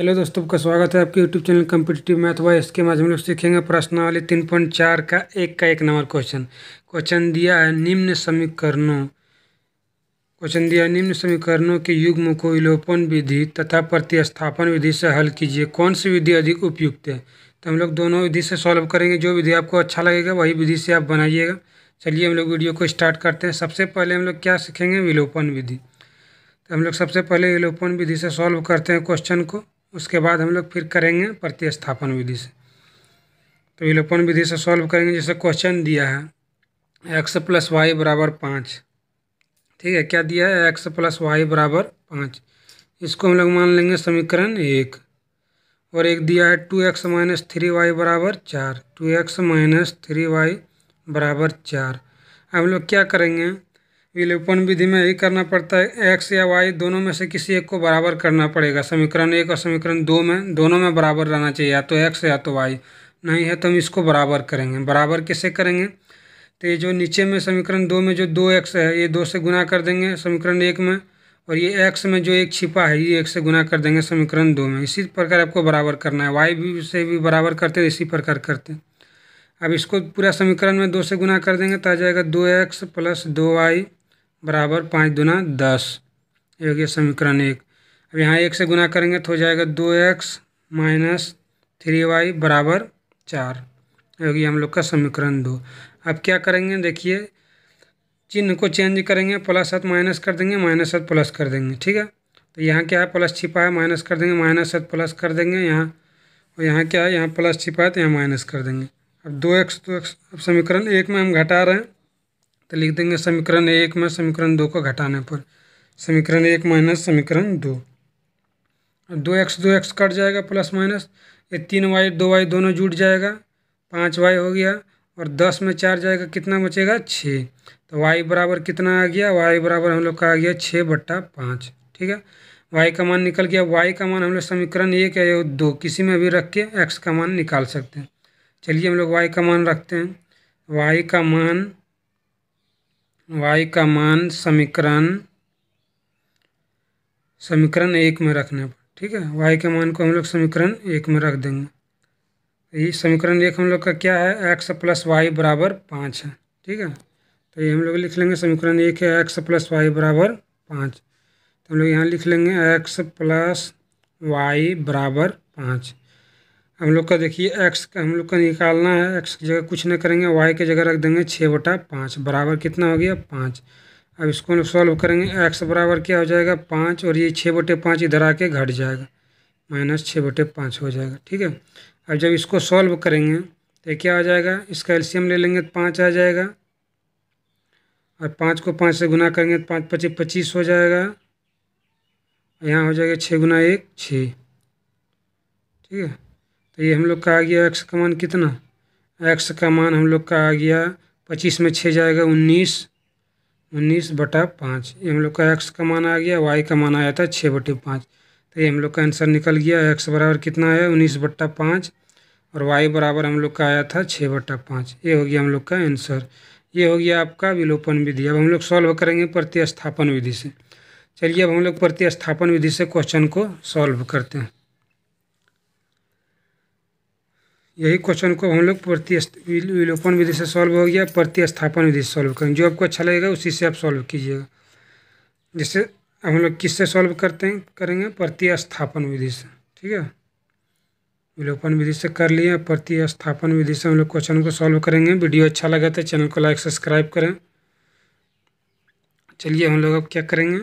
hello दोस्तों आपका स्वागत है आपके YouTube channel competitive math Y इसके माध्यम लोग सीखेंगे वाले तीन पॉइंट चार का एक का एक नंबर क्वेश्चन क्वेश्चन दिया है निम्न समीकरणों क्वेश्चन दिया है निम्न समीकरणों के युग्म को विलोपन विधि तथा प्रतिस्थापन विधि से हल कीजिए कौन सी विधि अधिक उपयुक्त है तो हम लोग दोनों विधि से सॉल्व करेंगे जो विधि आपको अच्छा लगेगा वही विधि से आप बनाइएगा चलिए हम लोग वीडियो को स्टार्ट करते हैं सबसे पहले हम लोग क्या सीखेंगे विलोपन विधि तो हम लोग सबसे पहले विलोपन विधि से सॉल्व करते हैं क्वेश्चन को उसके बाद हम लोग फिर करेंगे प्रतिस्थापन विधि से तो विलोपन विधि से सॉल्व करेंगे जैसे क्वेश्चन दिया है एक्स प्लस वाई बराबर पाँच ठीक है क्या दिया है एक्स प्लस वाई बराबर पाँच इसको हम लोग मान लेंगे समीकरण एक और एक दिया है two X minus three Y बराबर चार two X minus three Y बराबर चार हम लोग क्या करेंगे विलोपन विधि में यही करना पड़ता है एक्स या वाई दोनों में से किसी एक को बराबर करना पड़ेगा समीकरण एक और समीकरण दो में दोनों में बराबर रहना चाहिए या तो एक्स या तो वाई नहीं है तो हम इसको बराबर करेंगे बराबर कैसे करेंगे तो ये जो नीचे में समीकरण दो में जो दो एक्स है ये दो से गुना कर देंगे समीकरण एक में और ये एक्स में जो एक छिपा है ये एक से गुना कर देंगे समीकरण दो में इसी प्रकार आपको बराबर करना है वाई भी से भी बराबर करते हैं इसी प्रकार करते हैं अब इसको पूरा समीकरण में दो से गुना कर देंगे तो आ जाएगा दो एक्स प्लस दो वाई बराबर पाँच दुना दस ये हो गया समीकरण एक अब यहाँ एक से गुना करेंगे तो हो जाएगा दो एक्स माइनस थ्री वाई बराबर चार ये हो गया हम लोग का समीकरण दो अब क्या करेंगे देखिए चिन्ह को चेंज करेंगे प्लस सात माइनस कर देंगे माइनस सात प्लस कर देंगे ठीक है तो यहाँ क्या है प्लस छिपा है माइनस कर देंगे माइनस सात प्लस कर देंगे यहाँ और यहाँ क्या है यहाँ प्लस छिपा है तो यहाँ माइनस कर देंगे अब दो एक्स दो एक्स अब समीकरण एक में हम घटा रहे हैं तो लिख देंगे समीकरण एक में समीकरण दो को घटाने पर समीकरण एक माइनस समीकरण दो दो एक्स दो एक्स कट जाएगा प्लस माइनस ये तीन वाई दो वाई दोनों जुट जाएगा पाँच वाई हो गया और दस में चार जाएगा कितना बचेगा छः तो वाई बराबर कितना आ गया वाई बराबर हम लोग का आ गया छः बट्टा पाँच ठीक है वाई का मान निकल गया वाई का मान हम लोग समीकरण एक या दो किसी में भी रख के एक्स का मान निकाल सकते हैं चलिए हम लोग वाई का मान रखते हैं वाई का मान y का मान समीकरण समीकरण एक में रखने पर ठीक है y के मान को हम लोग समीकरण एक में रख देंगे तो ये समीकरण एक हम लोग का क्या है x प्लस वाई बराबर पाँच है ठीक है तो ये हम लोग लिख लेंगे समीकरण एक है x प्लस वाई बराबर पाँच तो हम लोग यहाँ लिख लेंगे x प्लस वाई बराबर पाँच हम लोग का देखिए एक्स हम लोग का निकालना है एक्स की जगह कुछ नहीं करेंगे वाई की जगह रख देंगे छः बटा पाँच बराबर कितना हो गया पाँच अब इसको हम सॉल्व करेंगे एक्स बराबर क्या हो जाएगा पाँच और ये छः बटे पाँच इधर आके घट जाएगा माइनस छः बटे पाँच हो जाएगा ठीक है अब जब इसको सॉल्व करेंगे तो क्या हो जाएगा इसका एल्शियम ले लेंगे तो पाँच आ जाएगा और पाँच को पाँच से गुना करेंगे तो पाँच पच्चीस पच्चीस हो जाएगा यहाँ हो जाएगा छः गुना एक छः ठीक है तो ये हम लोग का आ गया एक्स का मान कितना एक्स का मान हम लोग का आ गया पच्चीस में छः जाएगा उन्नीस उन्नीस बटा पाँच ये हम लोग का एक्स का मान आ गया वाई का मान आया था छः बटे पाँच तो ये हम लोग का आंसर निकल गया एक्स बराबर कितना आया उन्नीस बट्टा पाँच और वाई बराबर हम लोग का आया था छः बट्टा पाँच ये हो गया हम लोग का आंसर ये हो गया आपका विलोपन विधि अब हम लोग सॉल्व करेंगे प्रतिस्थापन विधि से चलिए अब हम लोग प्रतिस्थापन विधि से क्वेश्चन को सॉल्व करते हैं यही क्वेश्चन को हम लोग प्रतिलोपन विधि से सॉल्व हो गया प्रतिस्थापन विधि से सॉल्व करेंगे जो आपको अच्छा लगेगा उसी से आप सॉल्व कीजिएगा जैसे हम लोग किससे सॉल्व करते हैं करेंगे प्रतिस्थापन विधि से ठीक है विलोपन विधि से कर लिए प्रतिस्थापन विधि से हम लोग क्वेश्चन को सॉल्व करेंगे वीडियो अच्छा लगा तो चैनल को लाइक सब्सक्राइब करें चलिए हम लोग अब क्या करेंगे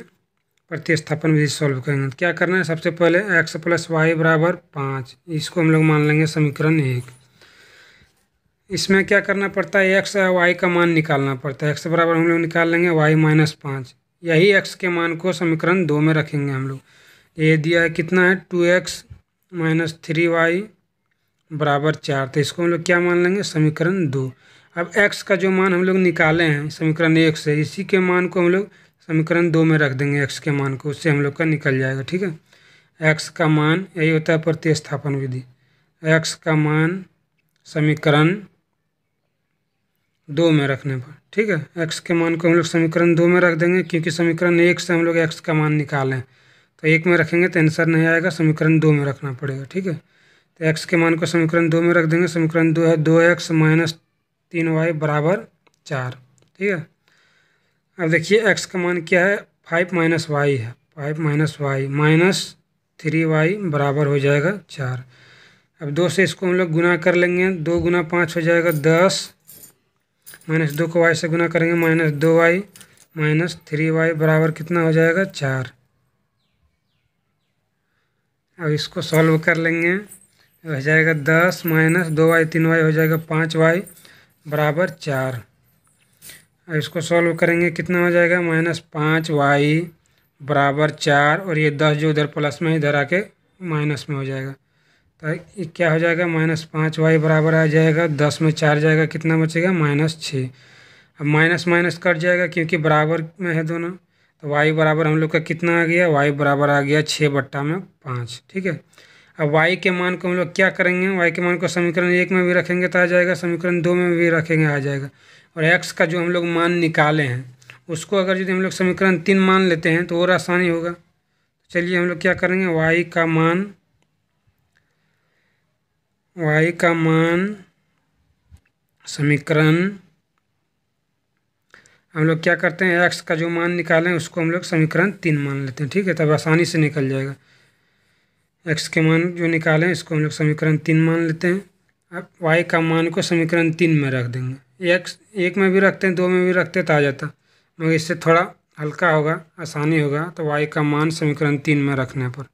प्रतिस्थापन विधि सॉल्व करेंगे तो क्या करना है सबसे पहले एक्स प्लस वाई बराबर पाँच इसको हम लोग मान लेंगे समीकरण एक इसमें क्या करना पड़ता है एक्स या वाई का मान निकालना पड़ता है एक्स बराबर हम लोग निकाल लेंगे वाई माइनस पाँच यही एक्स के मान को समीकरण दो में रखेंगे हम लोग ये दिया है कितना है two X minus three Y बराबर चार तो इसको हम लोग क्या मान लेंगे समीकरण दो अब एक्स का जो मान हम लोग निकाले हैं समीकरण एक से इसी के मान को हम लोग समीकरण दो में रख देंगे एक्स के मान को उससे हम लोग का निकल जाएगा ठीक है एक्स का मान यही होता है प्रतिस्थापन विधि एक्स का मान समीकरण दो में रखने पर ठीक है एक्स के मान को हम लोग समीकरण दो में रख देंगे क्योंकि समीकरण एक से हम लोग एक्स का मान निकालें तो एक में रखेंगे तो आंसर नहीं आएगा समीकरण दो में रखना पड़ेगा ठीक है तो एक्स के मान को समीकरण दो में रख देंगे समीकरण दो है दो एक्स माइनस तीन वाई बराबर चार ठीक है अब देखिए एक्स का मान क्या है फाइव माइनस वाई है five minus Y minus three Y बराबर हो जाएगा चार अब दो से इसको हम लोग गुना कर लेंगे दो गुना पाँच हो जाएगा दस माइनस दो को वाई से गुना करेंगे माइनस दो वाई माइनस थ्री वाई बराबर कितना हो जाएगा चार अब इसको सॉल्व कर लेंगे हो जाएगा दस माइनस दो वाई तीन वाई हो जाएगा पाँच वाई बराबर चार इसको सॉल्व करेंगे कितना हो जाएगा माइनस पाँच वाई बराबर चार और ये दस जो इधर प्लस में इधर आके माइनस में हो जाएगा तो ये क्या हो जाएगा माइनस पाँच वाई बराबर आ जाएगा दस में चार जाएगा कितना बचेगा माइनस छः अब माइनस माइनस कट जाएगा क्योंकि बराबर में है दोनों तो वाई बराबर हम लोग का कितना आ गया वाई बराबर आ गया छः बट्टा में पाँच ठीक है अब वाई के मान को हम लोग क्या करेंगे वाई के मान को समीकरण एक में भी रखेंगे तो आ जाएगा समीकरण दो में भी रखेंगे आ जाएगा और एक्स का जो हम लोग मान निकाले हैं उसको अगर यदि हम लोग समीकरण तीन मान लेते हैं तो और आसानी होगा तो चलिए हम लोग क्या करेंगे वाई का मान वाई का मान समीकरण हम लोग क्या करते हैं एक्स का जो मान निकालें उसको हम लोग समीकरण तीन मान लेते हैं ठीक है तब आसानी से निकल जाएगा एक्स के मान जो निकालें इसको हम लोग समीकरण तीन मान लेते हैं अब वाई का मान को समीकरण तीन में रख देंगे एक एक में भी रखते हैं दो में भी रखते तो आ जाता मगर इससे थोड़ा हल्का होगा आसानी होगा तो वाई का मान समीकरण तीन में रखने पर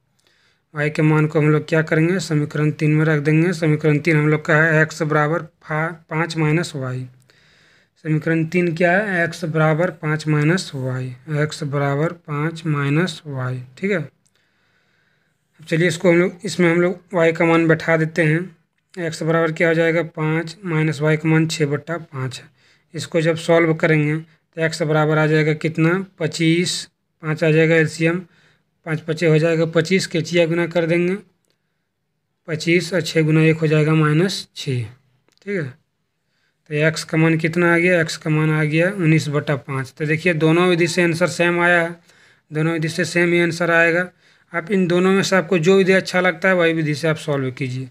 वाई के मान को हम लोग क्या करेंगे समीकरण तीन में रख देंगे समीकरण तीन हम लोग का है एक्स बराबर पाँच माइनस वाई समीकरण तीन क्या है एक्स बराबर पाँच माइनस वाई एक्स बराबर पाँच माइनस वाई ठीक है चलिए इसको हम लोग इसमें हम लोग वाई का मान बैठा देते हैं एक्स बराबर क्या हो जाएगा पाँच माइनस वाई का मान छः बट्टा पाँच इसको जब सॉल्व करेंगे तो एक्स बराबर आ जाएगा कितना पच्चीस पाँच आ जाएगा एलसीएम पाँच पचे हो जाएगा पच्चीस के छिया गुना कर देंगे पच्चीस और छः गुना एक हो जाएगा माइनस छः ठीक है तो एक्स का मान कितना आ गया एक्स का मान आ गया उन्नीस बटा पाँच तो देखिए दोनों विधि से आंसर सेम आया है दोनों विधि से सेम ही आंसर आएगा आप इन दोनों में से आपको जो विधि अच्छा लगता है वही विधि से आप सॉल्व कीजिए